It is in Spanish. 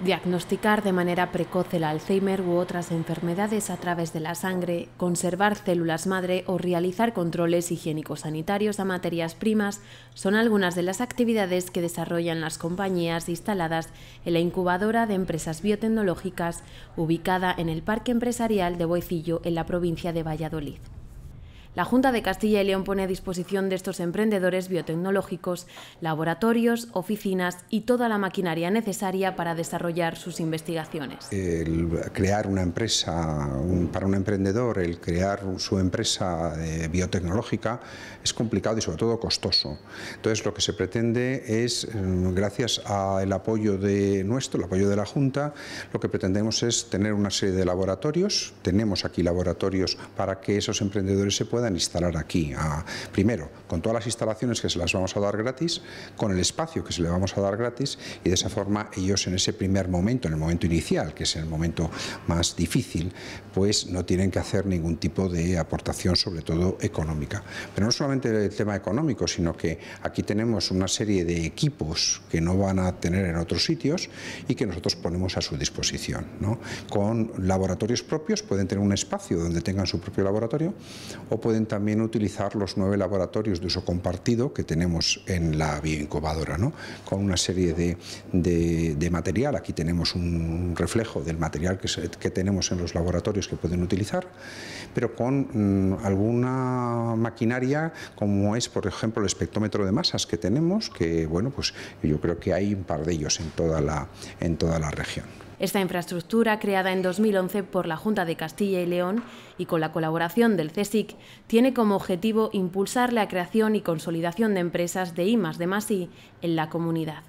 Diagnosticar de manera precoz el Alzheimer u otras enfermedades a través de la sangre, conservar células madre o realizar controles higiénico-sanitarios a materias primas son algunas de las actividades que desarrollan las compañías instaladas en la incubadora de empresas biotecnológicas ubicada en el Parque Empresarial de Boecillo en la provincia de Valladolid. La Junta de Castilla y León pone a disposición de estos emprendedores biotecnológicos laboratorios, oficinas y toda la maquinaria necesaria para desarrollar sus investigaciones. El crear una empresa, para un emprendedor, el crear su empresa eh, biotecnológica es complicado y sobre todo costoso. Entonces lo que se pretende es, mm, gracias al apoyo de nuestro, el apoyo de la Junta, lo que pretendemos es tener una serie de laboratorios. Tenemos aquí laboratorios para que esos emprendedores se puedan instalar aquí. primero, con todas las instalaciones que se las vamos a dar gratis, con el espacio que se le vamos a dar gratis y de esa forma ellos en ese primer momento, en el momento inicial, que es el momento más difícil, pues no tienen que hacer ningún tipo de aportación, sobre todo económica. Pero no solamente el tema económico, sino que aquí tenemos una serie de equipos que no van a tener en otros sitios y que nosotros ponemos a su disposición. Con laboratorios propios pueden tener un espacio donde tengan su propio laboratorio o pueden también utilizar los nueve laboratorios de uso compartido que tenemos en la bioincubadora, ¿no? con una serie de, de, material. Aquí tenemos un reflejo del material que, que, tenemos en los laboratorios que pueden utilizar, pero con mm, alguna maquinaria como es, por ejemplo, el espectrómetro de masas que tenemos, que bueno, pues yo creo que hay un par de ellos en toda la, en toda la región. Esta infraestructura, creada en 2011 por la Junta de Castilla y León y con la colaboración del CSIC, tiene como objetivo impulsar la creación y consolidación de empresas de I, de Masi en la comunidad.